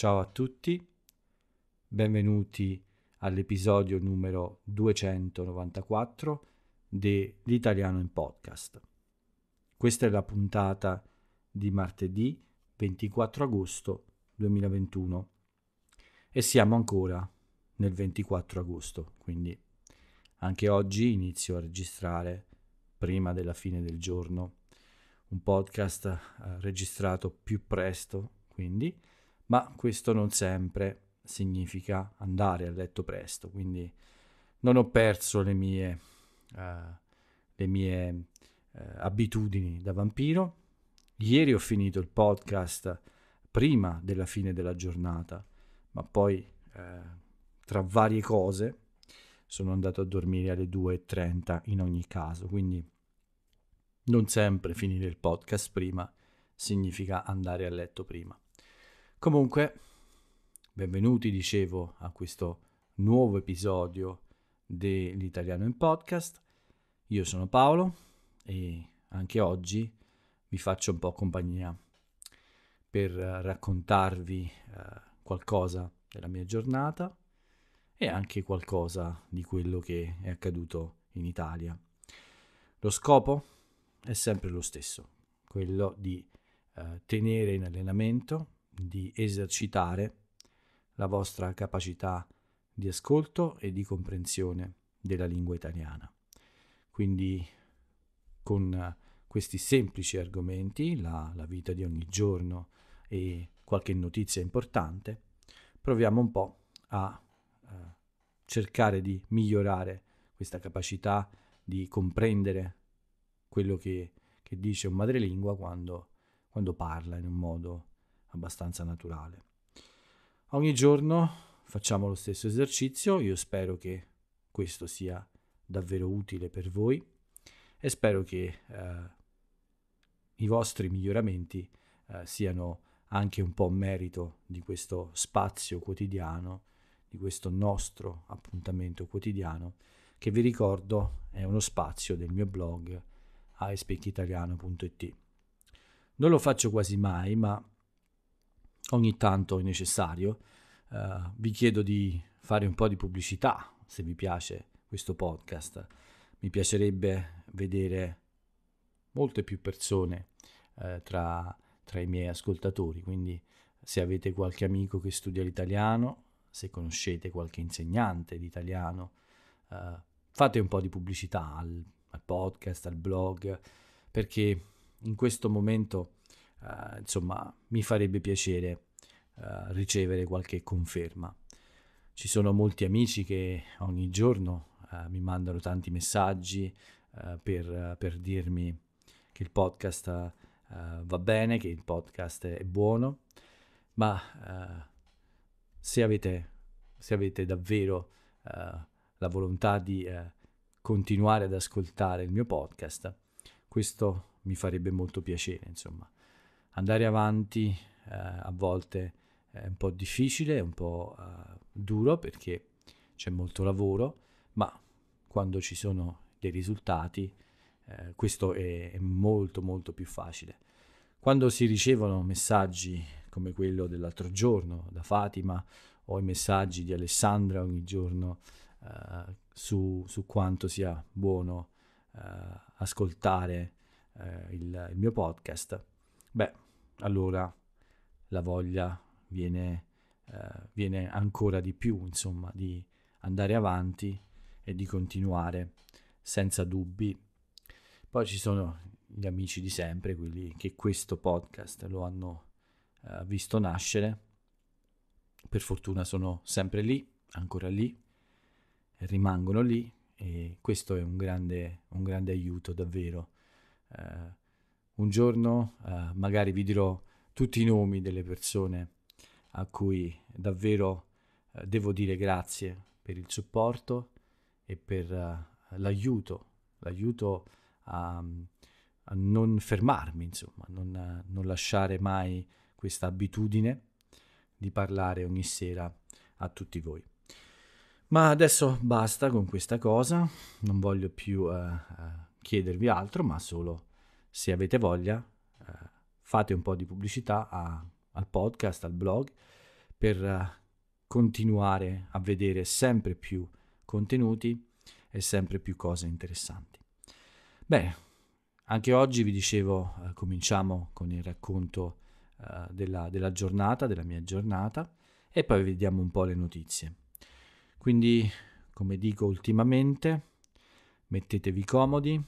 Ciao a tutti, benvenuti all'episodio numero 294 dell'Italiano in Podcast. Questa è la puntata di martedì 24 agosto 2021 e siamo ancora nel 24 agosto, quindi anche oggi inizio a registrare prima della fine del giorno un podcast eh, registrato più presto, quindi ma questo non sempre significa andare a letto presto, quindi non ho perso le mie, uh, le mie uh, abitudini da vampiro. Ieri ho finito il podcast prima della fine della giornata, ma poi uh, tra varie cose sono andato a dormire alle 2.30 in ogni caso, quindi non sempre finire il podcast prima significa andare a letto prima. Comunque, benvenuti, dicevo, a questo nuovo episodio dell'Italiano in Podcast. Io sono Paolo e anche oggi vi faccio un po' compagnia per raccontarvi eh, qualcosa della mia giornata e anche qualcosa di quello che è accaduto in Italia. Lo scopo è sempre lo stesso, quello di eh, tenere in allenamento di esercitare la vostra capacità di ascolto e di comprensione della lingua italiana. Quindi con eh, questi semplici argomenti, la, la vita di ogni giorno e qualche notizia importante, proviamo un po' a eh, cercare di migliorare questa capacità di comprendere quello che, che dice un madrelingua quando, quando parla in un modo abbastanza naturale. Ogni giorno facciamo lo stesso esercizio, io spero che questo sia davvero utile per voi e spero che eh, i vostri miglioramenti eh, siano anche un po' merito di questo spazio quotidiano, di questo nostro appuntamento quotidiano, che vi ricordo è uno spazio del mio blog aspecchitaliano.it. Non lo faccio quasi mai, ma ogni tanto è necessario. Uh, vi chiedo di fare un po' di pubblicità se vi piace questo podcast. Mi piacerebbe vedere molte più persone eh, tra, tra, i miei ascoltatori, quindi se avete qualche amico che studia l'italiano, se conoscete qualche insegnante di italiano, eh, fate un po' di pubblicità al, al podcast, al blog, perché in questo momento uh, insomma, mi farebbe piacere uh, ricevere qualche conferma. Ci sono molti amici che ogni giorno eh, mi mandano tanti messaggi per, per, dirmi che il podcast va bene, che il podcast è buono, ma se avete, se avete, davvero uh, la volontà di uh, continuare ad ascoltare il mio podcast, questo mi farebbe molto piacere, insomma andare avanti eh, a volte è un po' difficile, è un po' eh, duro perché c'è molto lavoro, ma quando ci sono dei risultati eh, questo è, è, molto molto più facile. Quando si ricevono messaggi come quello dell'altro giorno da Fatima o i messaggi di Alessandra ogni giorno eh, su, su, quanto sia buono eh, ascoltare eh, il, il mio podcast, beh, allora la voglia viene, eh, viene ancora di più, insomma, di andare avanti e di continuare senza dubbi. Poi ci sono gli amici di sempre, quelli che questo podcast lo hanno eh, visto nascere. Per fortuna sono sempre lì, ancora lì, rimangono lì e questo è un grande, un grande aiuto davvero. Eh, un giorno eh, magari vi dirò tutti i nomi delle persone a cui davvero eh, devo dire grazie per il supporto e per eh, l'aiuto, l'aiuto a, a, non fermarmi, insomma, non, non lasciare mai questa abitudine di parlare ogni sera a tutti voi. Ma adesso basta con questa cosa, non voglio più eh, eh, chiedervi altro, ma solo se avete voglia, eh, fate un po' di pubblicità a, al podcast, al blog, per eh, continuare a vedere sempre più contenuti e sempre più cose interessanti. Bene, anche oggi vi dicevo, eh, cominciamo con il racconto eh, della, della giornata, della mia giornata, e poi vediamo un po' le notizie. Quindi, come dico ultimamente, mettetevi comodi,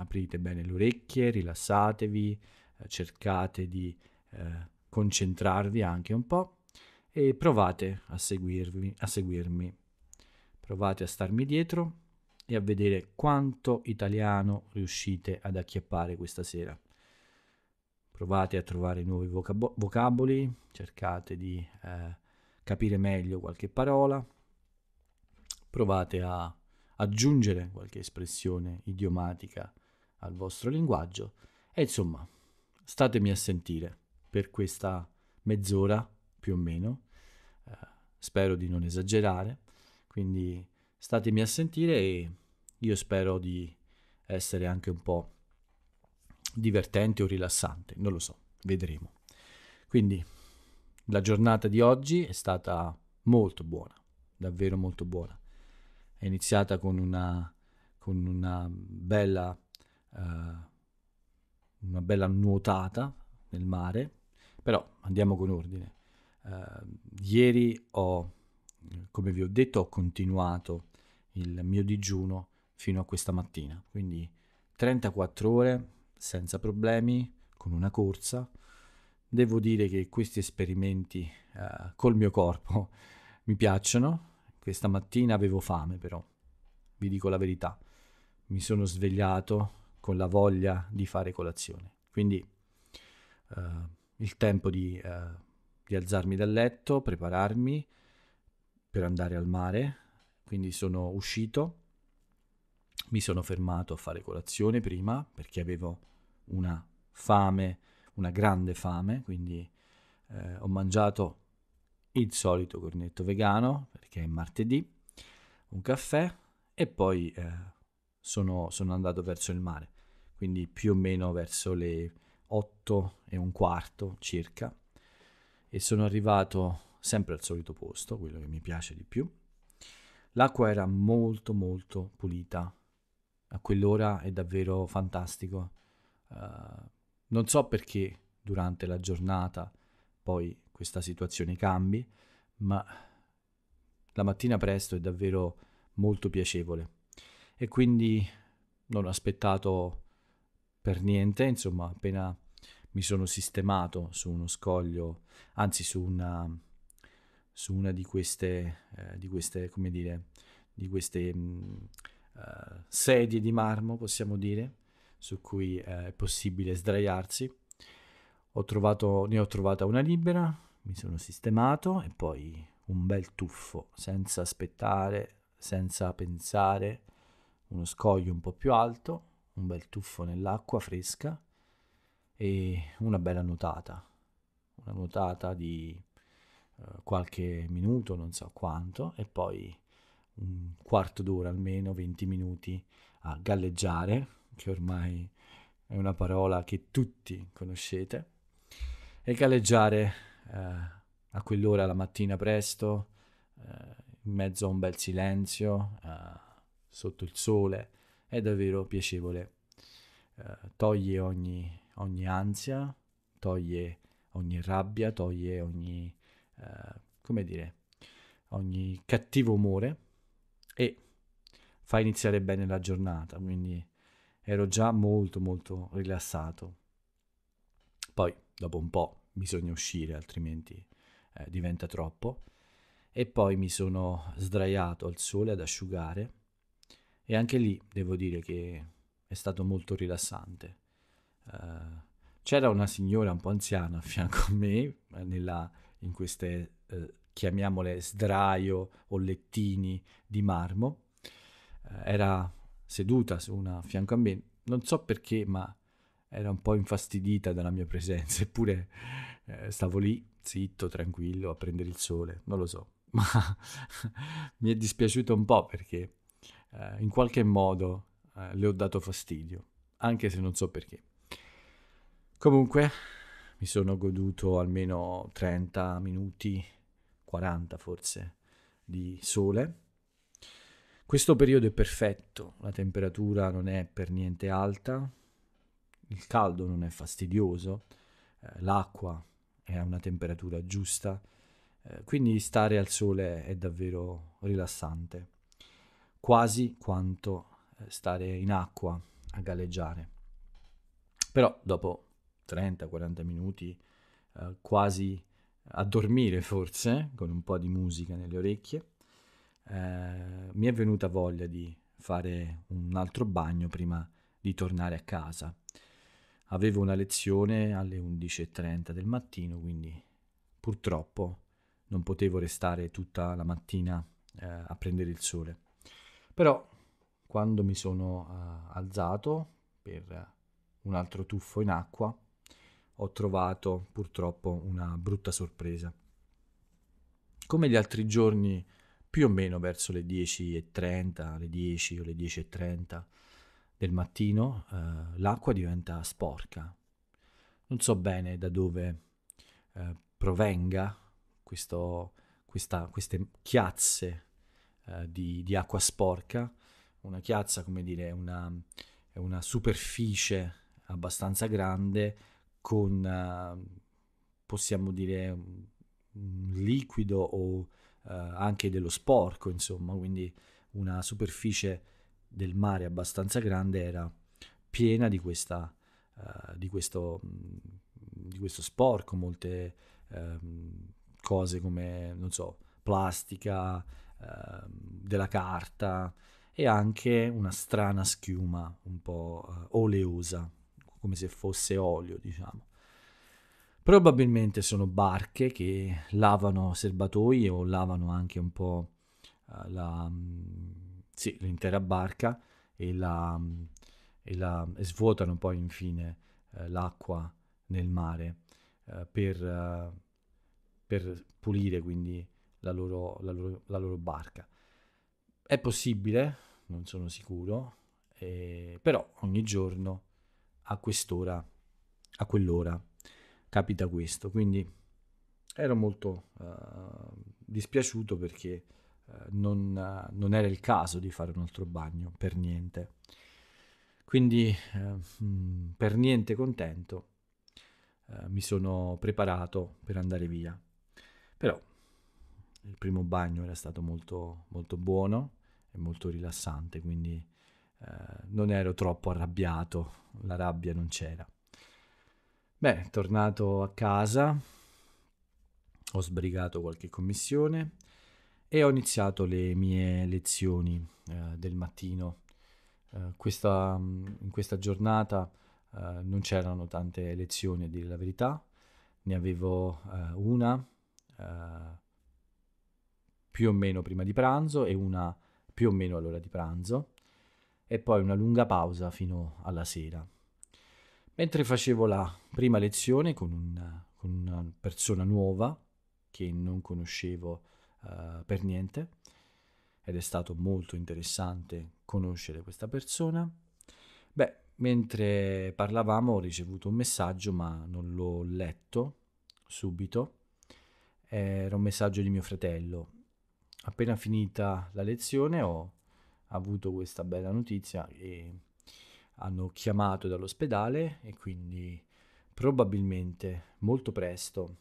aprite bene le orecchie, rilassatevi, eh, cercate di eh, concentrarvi anche un po' e provate a, seguirvi, a seguirmi. Provate a starmi dietro e a vedere quanto italiano riuscite ad acchiappare questa sera. Provate a trovare nuovi vocab- vocaboli, cercate di eh, capire meglio qualche parola, provate a aggiungere qualche espressione idiomatica al vostro linguaggio. E insomma, statemi a sentire per questa mezz'ora più o meno. Eh, spero di non esagerare, quindi statemi a sentire e io spero di essere anche un po' divertente o rilassante, non lo so, vedremo. Quindi la giornata di oggi è stata molto buona, davvero molto buona. È iniziata con una, con una bella uh, una bella nuotata nel mare, però andiamo con ordine. Uh, ieri ho, come vi ho detto, ho continuato il mio digiuno fino a questa mattina, quindi 34 ore senza problemi, con una corsa. Devo dire che questi esperimenti uh, col mio corpo mi piacciono. Questa mattina avevo fame però, vi dico la verità. Mi sono svegliato con la voglia di fare colazione. Quindi eh, il tempo di, eh, di alzarmi dal letto, prepararmi per andare al mare, quindi sono uscito, mi sono fermato a fare colazione prima perché avevo una fame, una grande fame, quindi eh, ho mangiato il solito cornetto vegano perché è martedì, un caffè e poi eh, sono, sono andato verso il mare, quindi più o meno verso le 8 e un quarto circa e sono arrivato sempre al solito posto, quello che mi piace di più. L'acqua era molto molto pulita, a quell'ora è davvero fantastico. Uh, non so perché durante la giornata poi questa situazione cambi, ma la mattina presto è davvero molto piacevole e quindi non ho aspettato per niente, insomma appena mi sono sistemato su uno scoglio, anzi su una, su una di, queste, eh, di queste, come dire, di queste mh, mm, eh, uh, sedie di marmo, possiamo dire, su cui eh, è possibile sdraiarsi. Ho trovato, ne ho trovata una libera, mi sono sistemato e poi un bel tuffo, senza aspettare, senza pensare, uno scoglio un po' più alto, un bel tuffo nell'acqua fresca e una bella nuotata, una nuotata di eh, qualche minuto, non so quanto, e poi un quarto d'ora almeno, 20 minuti a galleggiare, che ormai è una parola che tutti conoscete, e galleggiare eh, a quell'ora la mattina presto, eh, in mezzo a un bel silenzio eh, sotto il sole è davvero piacevole. Eh, toglie ogni, ogni, ansia, toglie ogni rabbia, toglie ogni, eh, come dire, ogni cattivo umore e fa iniziare bene la giornata, quindi ero già molto molto rilassato. Poi dopo un po' bisogna uscire, altrimenti eh, diventa troppo. E poi mi sono sdraiato al sole ad asciugare e anche lì devo dire che è stato molto rilassante. Uh, c'era una signora un po' anziana a fianco a me, eh, nella, in queste, eh, chiamiamole, sdraio o lettini di marmo. Uh, era seduta su una a fianco a me, non so perché, ma era un po' infastidita dalla mia presenza, eppure eh, stavo lì, zitto, tranquillo, a prendere il sole, non lo so. Ma mi è dispiaciuto un po' perché eh, in qualche modo eh, le ho dato fastidio, anche se non so perché. Comunque mi sono goduto almeno 30 minuti, 40 forse, di sole. Questo periodo è perfetto, la temperatura non è per niente alta, il caldo non è fastidioso, eh, l'acqua è a una temperatura giusta, eh, quindi stare al sole è davvero rilassante quasi quanto eh, stare in acqua a galleggiare. Però dopo 30-40 minuti eh, quasi a dormire forse, con un po' di musica nelle orecchie, eh, mi è venuta voglia di fare un altro bagno prima di tornare a casa. Avevo una lezione alle 11.30 del mattino, quindi purtroppo non potevo restare tutta la mattina eh, a prendere il sole. Però quando mi sono uh, alzato per un altro tuffo in acqua, ho trovato purtroppo una brutta sorpresa. Come gli altri giorni, più o meno verso le 10.30, le 10 o le 10.30 del mattino, eh, l'acqua diventa sporca. Non so bene da dove eh, provenga questo, questa, queste chiazze eh, di, di, acqua sporca. Una chiazza, come dire, è una, è una superficie abbastanza grande con, eh, possiamo dire, un liquido o eh, anche dello sporco, insomma, quindi una superficie del mare abbastanza grande era piena di, questa, eh, di, questo, mm, di questo sporco, molte ehm, cose come, non so, plastica, Ehm, della carta e anche una strana schiuma un po' eh, oleosa, come se fosse olio, diciamo. Probabilmente sono barche che lavano serbatoi o lavano anche un po' eh, la, mm, sì, l'intera barca e la, mm, e la e svuotano poi infine eh, l'acqua nel mare per, per, pulire quindi la loro, la loro, la loro barca. È possibile, non sono sicuro, eh, però ogni giorno a quest'ora, a quell'ora, capita questo. Quindi ero molto uh, dispiaciuto perché uh, non, uh, non, era il caso di fare un altro bagno, per niente. Quindi mh, eh, mm, per niente contento mi sono preparato per andare via. Però il primo bagno era stato molto, molto buono e molto rilassante, quindi eh, non ero troppo arrabbiato, la rabbia non c'era. Beh, tornato a casa ho sbrigato qualche commissione e ho iniziato le mie lezioni eh, del mattino. Eh, questa, in questa giornata eh, non c'erano tante lezioni, a dire la verità, ne avevo eh, una eh, più o meno prima di pranzo e una più o meno all'ora di pranzo e poi una lunga pausa fino alla sera. Mentre facevo la prima lezione con, un, con una persona nuova che non conoscevo uh, per niente ed è stato molto interessante conoscere questa persona, beh, mentre parlavamo ho ricevuto un messaggio ma non l'ho letto subito, era un messaggio di mio fratello appena finita la lezione ho avuto questa bella notizia e hanno chiamato dall'ospedale e quindi probabilmente molto presto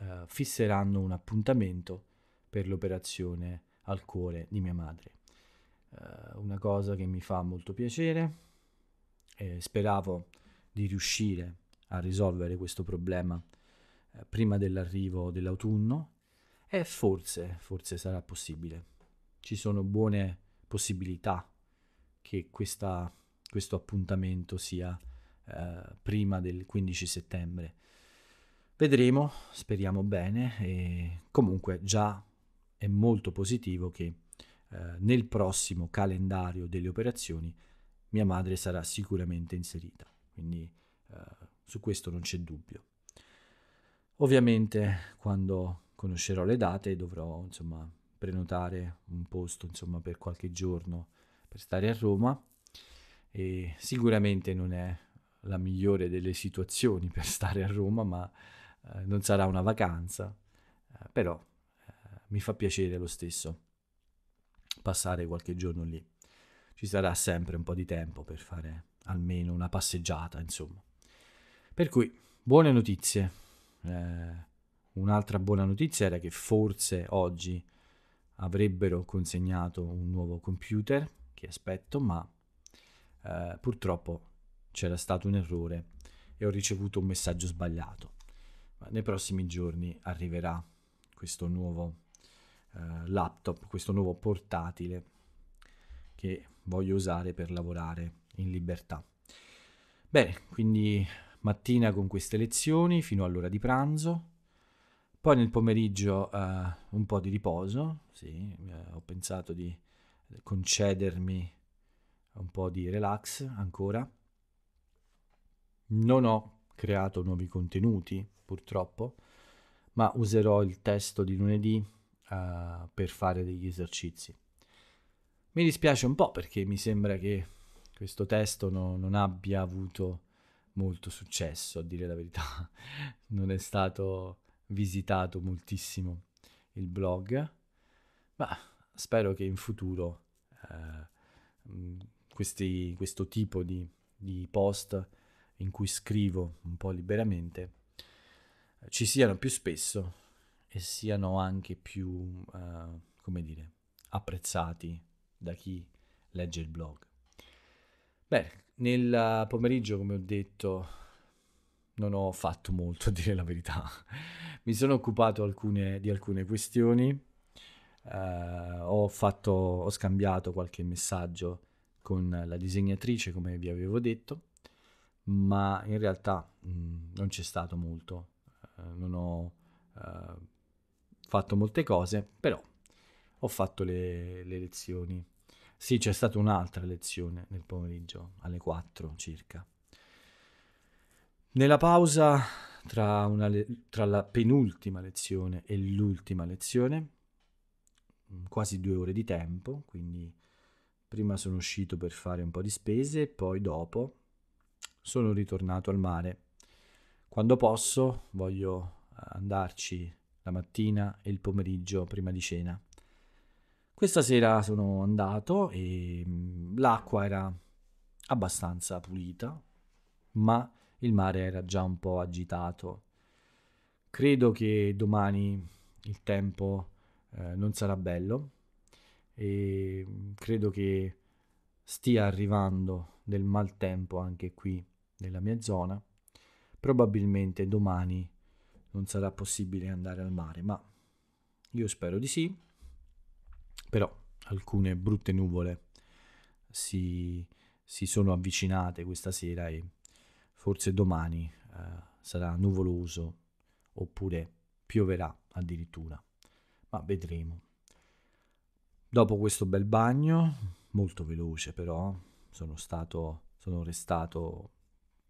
eh, fisseranno un appuntamento per l'operazione al cuore di mia madre. Eh, una cosa che mi fa molto piacere e speravo di riuscire a risolvere questo problema eh, prima dell'arrivo dell'autunno e eh, forse, forse sarà possibile. Ci sono buone possibilità che questa, questo appuntamento sia eh, prima del 15 settembre. Vedremo, speriamo bene e comunque già è molto positivo che eh, nel prossimo calendario delle operazioni mia madre sarà sicuramente inserita, quindi eh, su questo non c'è dubbio. Ovviamente quando conoscerò le date e dovrò insomma prenotare un posto insomma per qualche giorno per stare a Roma e sicuramente non è la migliore delle situazioni per stare a Roma ma eh, non sarà una vacanza eh, però eh, mi fa piacere lo stesso passare qualche giorno lì ci sarà sempre un po' di tempo per fare almeno una passeggiata insomma per cui buone notizie eh, Un'altra buona notizia era che forse oggi avrebbero consegnato un nuovo computer, che aspetto, ma eh, purtroppo c'era stato un errore e ho ricevuto un messaggio sbagliato. Ma nei prossimi giorni arriverà questo nuovo eh, laptop, questo nuovo portatile che voglio usare per lavorare in libertà. Bene, quindi mattina con queste lezioni fino all'ora di pranzo poi nel pomeriggio eh, un po' di riposo, sì, eh, ho pensato di concedermi un po' di relax ancora. Non ho creato nuovi contenuti, purtroppo, ma userò il testo di lunedì eh, per fare degli esercizi. Mi dispiace un po' perché mi sembra che questo testo no, non abbia avuto molto successo, a dire la verità. non è stato visitato moltissimo il blog, ma spero che in futuro eh, mm, questi, questo tipo di, di post in cui scrivo un po' liberamente ci siano più spesso e siano anche più, eh, come dire, apprezzati da chi legge il blog. Bene, nel pomeriggio, come ho detto, non ho fatto molto, a dire la verità. Mi sono occupato alcune, di alcune questioni, Uh, ho, fatto, ho scambiato qualche messaggio con la disegnatrice, come vi avevo detto, ma in realtà mh, mm, non c'è stato molto. Uh, non ho uh, fatto molte cose, però ho fatto le, le lezioni. Sì, c'è stata un'altra lezione nel pomeriggio, alle 4 circa. Nella pausa tra, le- tra la penultima lezione e l'ultima lezione, mm, quasi due ore di tempo, quindi prima sono uscito per fare un po' di spese e poi dopo sono ritornato al mare. Quando posso voglio andarci la mattina e il pomeriggio prima di cena. Questa sera sono andato e mm, l'acqua era abbastanza pulita, ma il mare era già un po' agitato. Credo che domani il tempo eh, non sarà bello e credo che stia arrivando del maltempo anche qui nella mia zona. Probabilmente domani non sarà possibile andare al mare, ma io spero di sì. Però alcune brutte nuvole si, si sono avvicinate questa sera e forse domani eh, sarà nuvoloso oppure pioverà addirittura, ma vedremo. Dopo questo bel bagno, molto veloce però, sono, stato, sono restato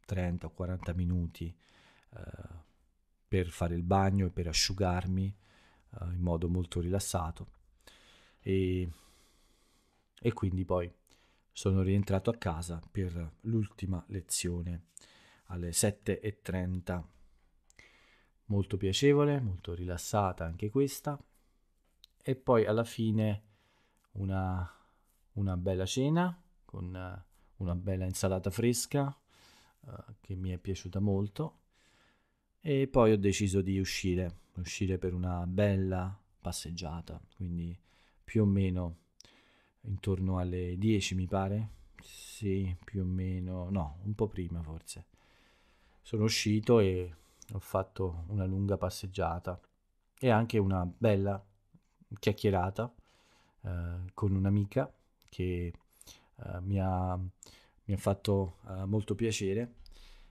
30 40 minuti eh, per fare il bagno e per asciugarmi eh, in modo molto rilassato e, e quindi poi sono rientrato a casa per l'ultima lezione alle 7.30. Molto piacevole, molto rilassata anche questa. E poi alla fine una, una bella cena con eh, una bella insalata fresca uh, che mi è piaciuta molto. E poi ho deciso di uscire, uscire per una bella passeggiata, quindi più o meno intorno alle 10 mi pare, sì, più o meno, no, un po' prima forse, sono uscito e ho fatto una lunga passeggiata e anche una bella chiacchierata eh, con un'amica che eh, mi, ha, mi, ha, fatto eh, molto piacere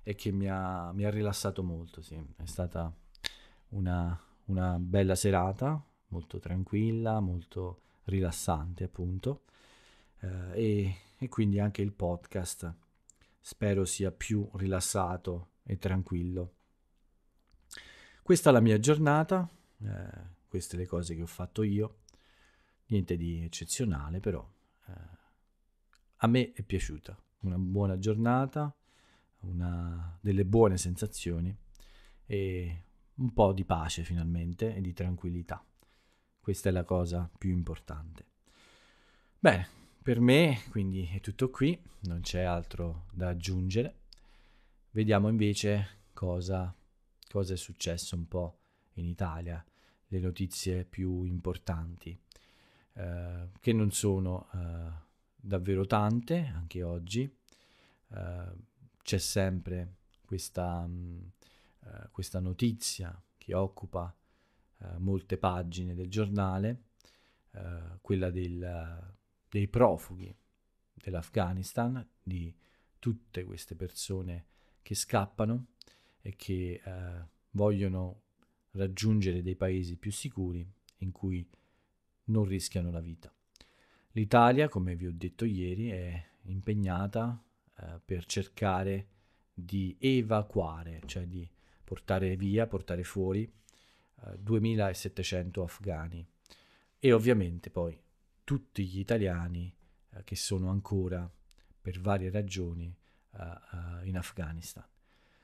e che mi ha, mi ha rilassato molto. Sì. È stata una, una, bella serata, molto tranquilla, molto rilassante appunto eh, e, e quindi anche il podcast spero sia più rilassato e tranquillo. Questa è la mia giornata, eh, queste le cose che ho fatto io, niente di eccezionale però eh, a me è piaciuta, una buona giornata, una, delle buone sensazioni e un po' di pace finalmente e di tranquillità. Questa è la cosa più importante. Bene, per me quindi è tutto qui, non c'è altro da aggiungere. Vediamo invece cosa, cosa è successo un po' in Italia, le notizie più importanti, eh, che non sono eh, davvero tante anche oggi. Eh, c'è sempre questa, mh, mm, eh, questa, notizia che occupa eh, molte pagine del giornale, eh, quella del, dei profughi dell'Afghanistan, di tutte queste persone che scappano e che eh, vogliono raggiungere dei paesi più sicuri in cui non rischiano la vita. L'Italia, come vi ho detto ieri, è impegnata eh, per cercare di evacuare, cioè di portare via, portare fuori eh, 2700 afghani e ovviamente poi tutti gli italiani eh, che sono ancora per varie ragioni uh, uh, in Afghanistan.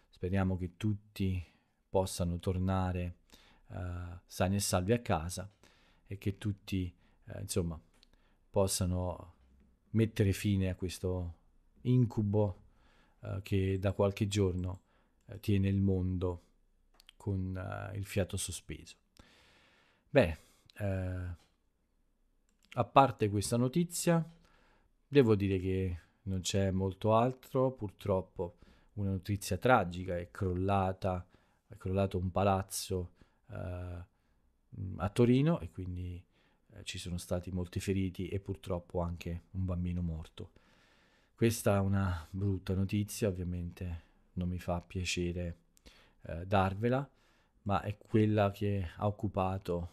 Speriamo che tutti possano tornare eh, sani e salvi a casa e che tutti, eh, insomma, possano mettere fine a questo incubo eh, che da qualche giorno tiene il mondo con il fiato sospeso. Beh, eh, a parte questa notizia, devo dire che non c'è molto altro, purtroppo una notizia tragica, è crollata, è crollato un palazzo eh, a Torino e quindi eh, ci sono stati molti feriti e purtroppo anche un bambino morto. Questa è una brutta notizia, ovviamente non mi fa piacere eh, darvela, ma è quella che ha occupato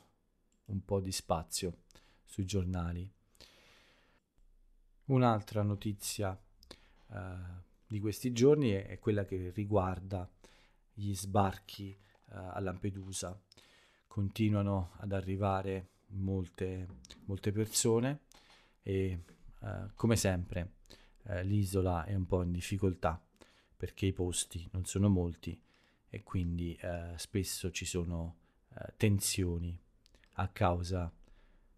un po' di spazio sui giornali Un'altra notizia eh, di questi giorni è, è, quella che riguarda gli sbarchi eh, a Lampedusa. Continuano ad arrivare molte, molte persone e eh, come sempre eh, l'isola è un po' in difficoltà perché i posti non sono molti e quindi eh, spesso ci sono eh, tensioni a causa di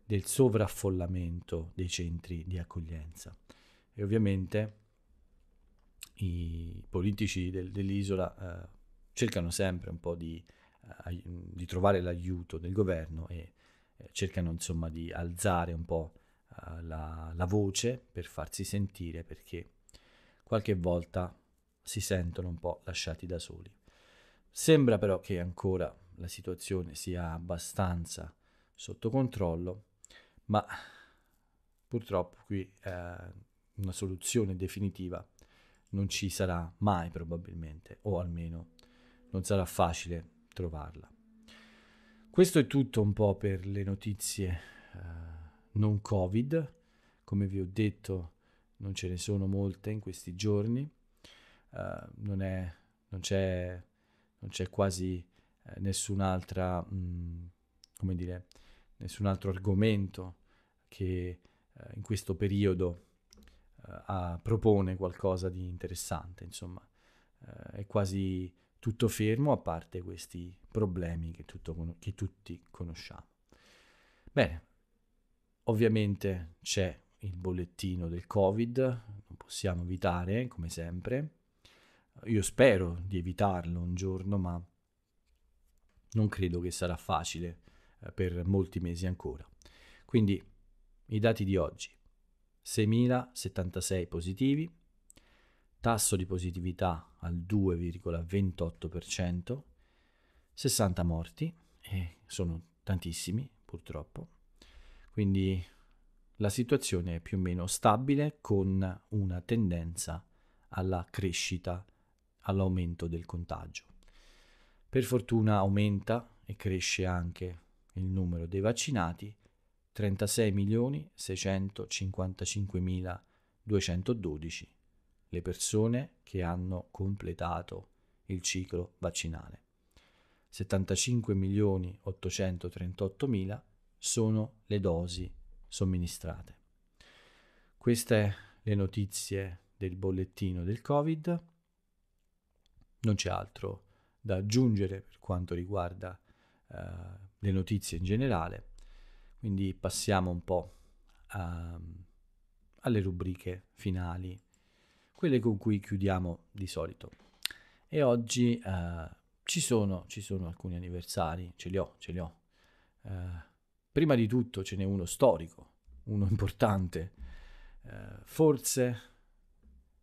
del sovraffollamento dei centri di accoglienza. E ovviamente i politici del, dell'isola eh, cercano sempre un po' di, eh, di, trovare l'aiuto del governo e eh, cercano insomma di alzare un po' eh, la, la voce per farsi sentire perché qualche volta si sentono un po' lasciati da soli. Sembra però che ancora la situazione sia abbastanza sotto controllo ma purtroppo qui eh, una soluzione definitiva non ci sarà mai probabilmente, o almeno non sarà facile trovarla. Questo è tutto un po' per le notizie eh, non Covid, come vi ho detto non ce ne sono molte in questi giorni, eh, non, è, non, c'è, non c'è quasi eh, nessun'altra, mh, mm, come dire, nessun altro argomento che eh, in questo periodo eh, propone qualcosa di interessante, insomma, eh, è quasi tutto fermo a parte questi problemi che, con- che tutti conosciamo. Bene, ovviamente c'è il bollettino del Covid, non possiamo evitare, come sempre. Io spero di evitarlo un giorno, ma non credo che sarà facile eh, per molti mesi ancora. Quindi i dati di oggi, 6.076 positivi, tasso di positività al 2,28%, 60 morti, e sono tantissimi purtroppo, quindi la situazione è più o meno stabile con una tendenza alla crescita, all'aumento del contagio. Per fortuna aumenta e cresce anche il numero dei vaccinati 36.655.212 le persone che hanno completato il ciclo vaccinale. 75.838.000 sono le dosi somministrate. Queste le notizie del bollettino del Covid. Non c'è altro da aggiungere per quanto riguarda eh, le notizie in generale. Quindi passiamo un po' a, alle rubriche finali, quelle con cui chiudiamo di solito. E oggi eh, ci, sono, ci, sono, alcuni anniversari, ce li ho, ce li ho. Eh, prima di tutto ce n'è uno storico, uno importante. Eh, forse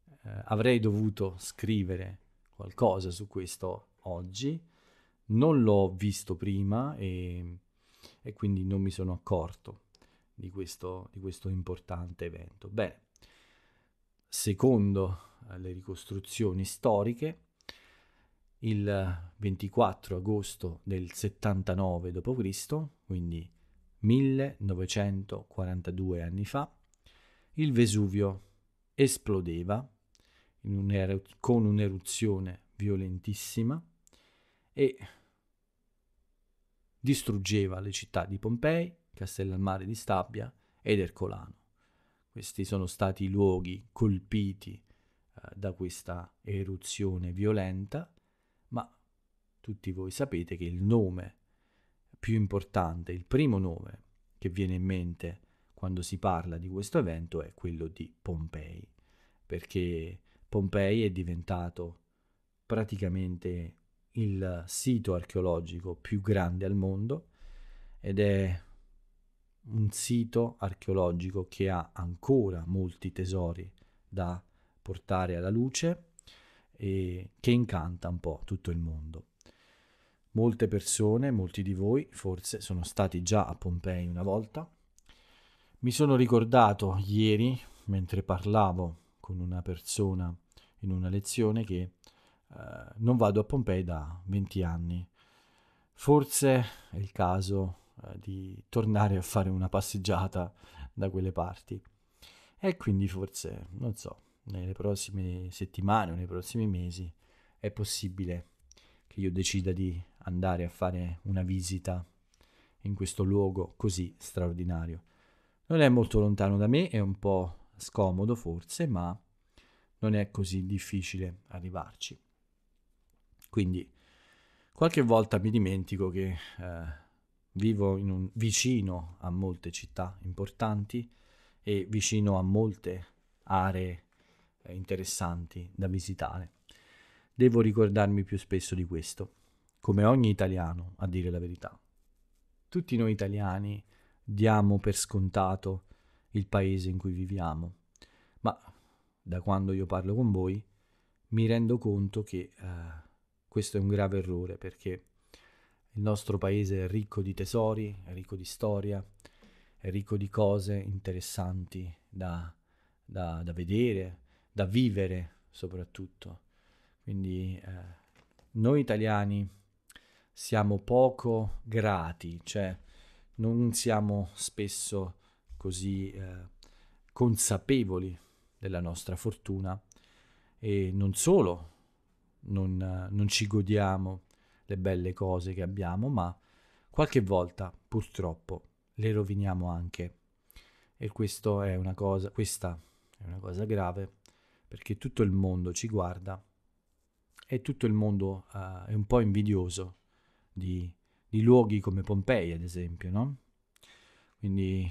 eh, avrei dovuto scrivere qualcosa su questo oggi, non l'ho visto prima e, e quindi non mi sono accorto di questo, di questo importante evento. Bene, secondo eh, le ricostruzioni storiche, il 24 agosto del 79 d.C., quindi 1942 anni fa, il Vesuvio esplodeva un er- con un'eruzione violentissima e distruggeva le città di Pompei, Castellammare di Stabia ed Ercolano. Questi sono stati i luoghi colpiti eh, da questa eruzione violenta, ma tutti voi sapete che il nome più importante, il primo nome che viene in mente quando si parla di questo evento è quello di Pompei, perché Pompei è diventato praticamente il sito archeologico più grande al mondo ed è un sito archeologico che ha ancora molti tesori da portare alla luce e che incanta un po' tutto il mondo. Molte persone, molti di voi forse sono stati già a Pompei una volta. Mi sono ricordato ieri, mentre parlavo con una persona in una lezione, che eh, non vado a Pompei da 20 anni. Forse è il caso eh, di tornare a fare una passeggiata da quelle parti. E quindi forse, non so, nelle prossime settimane o nei prossimi mesi è possibile che io decida di andare a fare una visita in questo luogo così straordinario. Non è molto lontano da me, è un po' scomodo forse, ma non è così difficile arrivarci. Quindi qualche volta mi dimentico che eh, vivo un, vicino a molte città importanti e vicino a molte aree eh, interessanti da visitare. Devo ricordarmi più spesso di questo, come ogni italiano, a dire la verità. Tutti noi italiani diamo per scontato il paese in cui viviamo, ma da quando io parlo con voi mi rendo conto che eh, questo è un grave errore perché il nostro paese è ricco di tesori, è ricco di storia, è ricco di cose interessanti da, da, da vedere, da vivere soprattutto. Quindi eh, noi italiani siamo poco grati, cioè non siamo spesso così eh, consapevoli della nostra fortuna e non solo non, non ci godiamo le belle cose che abbiamo, ma qualche volta purtroppo le roviniamo anche. E questo è una cosa, questa è una cosa grave perché tutto il mondo ci guarda e tutto il mondo uh, è un po' invidioso di, di, luoghi come Pompei, ad esempio, no? Quindi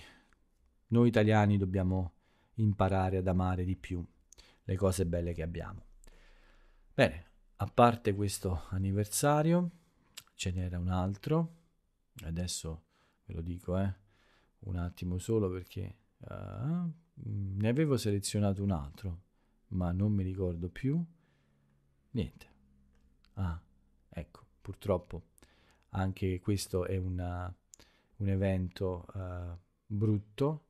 noi italiani dobbiamo imparare ad amare di più le cose belle che abbiamo. Bene, a parte questo anniversario, ce n'era un altro, adesso ve lo dico, eh, un attimo solo perché uh, ne avevo selezionato un altro, ma non mi ricordo più niente. Ah, ecco, purtroppo anche questo è una, un evento uh, brutto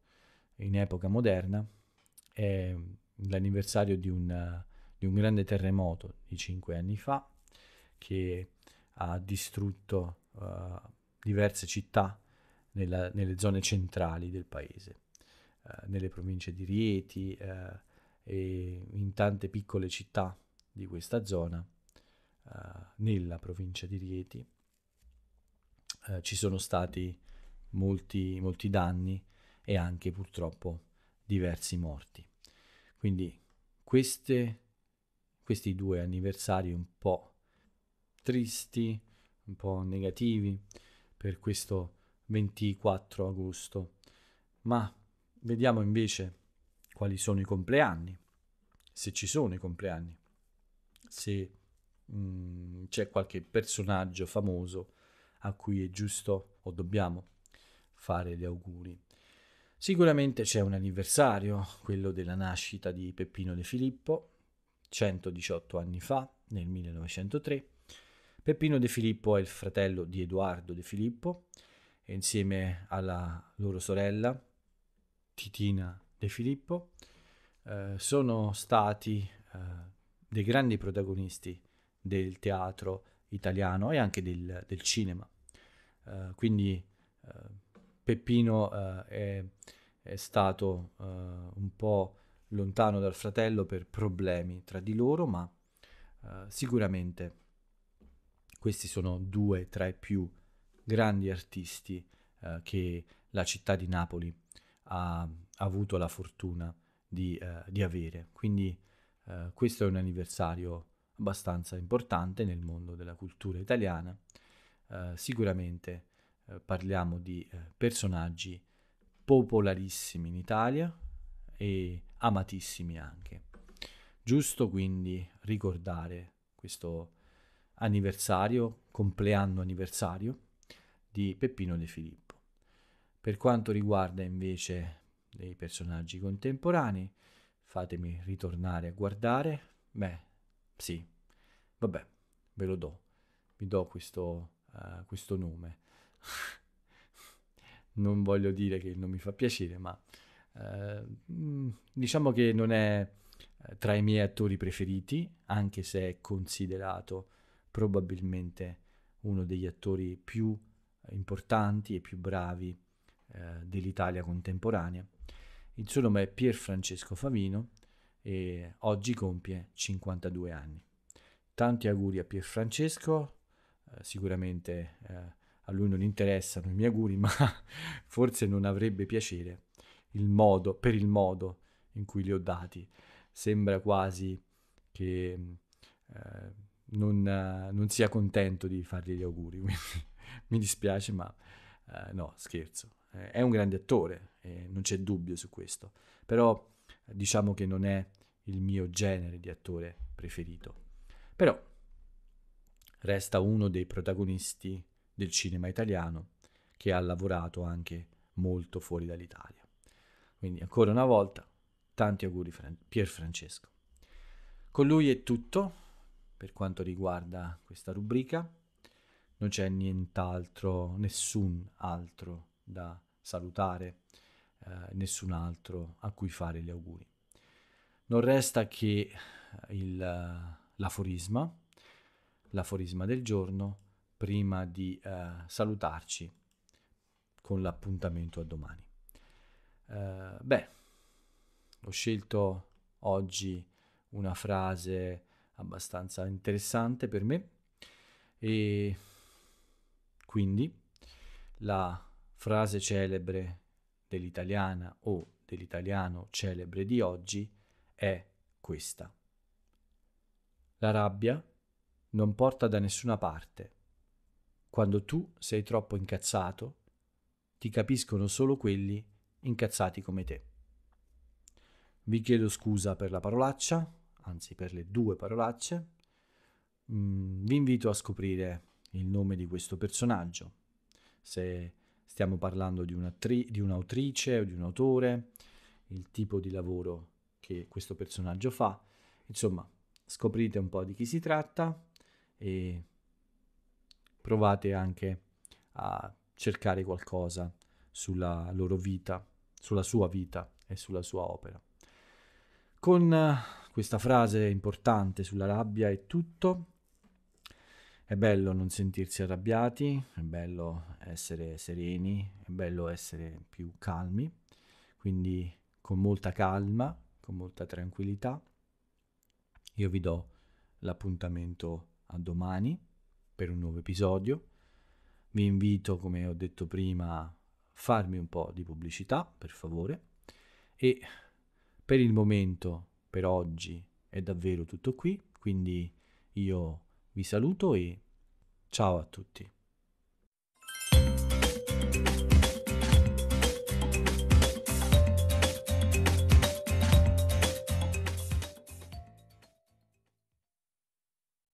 in epoca moderna, è l'anniversario di un di un grande terremoto di cinque anni fa che ha distrutto uh, diverse città nella, nelle zone centrali del paese, uh, nelle province di Rieti uh, e in tante piccole città di questa zona, nella provincia di Rieti. ci sono stati molti, molti danni e anche purtroppo diversi morti. Quindi queste questi due anniversari un po' tristi, un po' negativi per questo 24 agosto. Ma vediamo invece quali sono i compleanni, se ci sono i compleanni, se mh, mm, c'è qualche personaggio famoso a cui è giusto o dobbiamo fare gli auguri. Sicuramente c'è un anniversario, quello della nascita di Peppino De Filippo, 118 anni fa, nel 1903. Peppino De Filippo è il fratello di Edoardo De Filippo e insieme alla loro sorella Titina De Filippo eh, sono stati eh, dei grandi protagonisti del teatro italiano e anche del, del cinema. Eh, quindi eh, Peppino eh, è, è, stato eh, un po' lontano dal fratello per problemi tra di loro, ma eh, sicuramente questi sono due tra i più grandi artisti eh, che la città di Napoli ha, ha avuto la fortuna di, eh, di avere. Quindi eh, questo è un anniversario abbastanza importante nel mondo della cultura italiana. Eh, sicuramente eh, parliamo di personaggi popolarissimi in Italia, e amatissimi anche. Giusto quindi ricordare questo anniversario, compleanno anniversario di Peppino De Filippo. Per quanto riguarda invece dei personaggi contemporanei, fatemi ritornare a guardare. Beh, sì, vabbè, ve lo do, vi do questo, uh, questo nome. non voglio dire che non mi fa piacere, ma eh, mm, diciamo che non è eh, tra i miei attori preferiti, anche se è considerato probabilmente uno degli attori più importanti e più bravi eh, dell'Italia contemporanea. Il suo nome è Pier Francesco Favino e oggi compie 52 anni. Tanti auguri a Pier Francesco, eh, sicuramente eh, a lui non interessano i miei auguri, ma forse non avrebbe piacere il modo, per il modo in cui li ho dati. Sembra quasi che eh, non, eh, non, sia contento di fargli gli auguri, mi dispiace, ma eh, no, scherzo. Eh, è un grande attore, non c'è dubbio su questo, però eh, diciamo che non è il mio genere di attore preferito. Però resta uno dei protagonisti del cinema italiano che ha lavorato anche molto fuori dall'Italia. Quindi ancora una volta, tanti auguri Fran- Pier Francesco. Con lui è tutto per quanto riguarda questa rubrica. Non c'è nient'altro, nessun altro da salutare, eh, nessun altro a cui fare gli auguri. Non resta che eh, il, eh, l'aforisma, l'aforisma del giorno, prima di eh, salutarci con l'appuntamento a domani. Eh, beh, ho scelto oggi una frase abbastanza interessante per me e quindi la frase celebre dell'italiana o dell'italiano celebre di oggi è questa. La rabbia non porta da nessuna parte. Quando tu sei troppo incazzato, ti capiscono solo quelli che incazzati come te. Vi chiedo scusa per la parolaccia, anzi per le due parolacce. Mm, vi invito a scoprire il nome di questo personaggio, se stiamo parlando di, un'attri- di un'autrice o di un autore, il tipo di lavoro che questo personaggio fa. Insomma, scoprite un po' di chi si tratta e provate anche a cercare qualcosa sulla loro vita sulla sua vita e sulla sua opera. Con eh, questa frase importante sulla rabbia è tutto. È bello non sentirsi arrabbiati, è bello essere sereni, è bello essere più calmi, quindi con molta calma, con molta tranquillità. Io vi do l'appuntamento a domani per un nuovo episodio. Vi invito, come ho detto prima, farmi un po' di pubblicità, per favore. E per il momento, per oggi, è davvero tutto qui, quindi io vi saluto e ciao a tutti.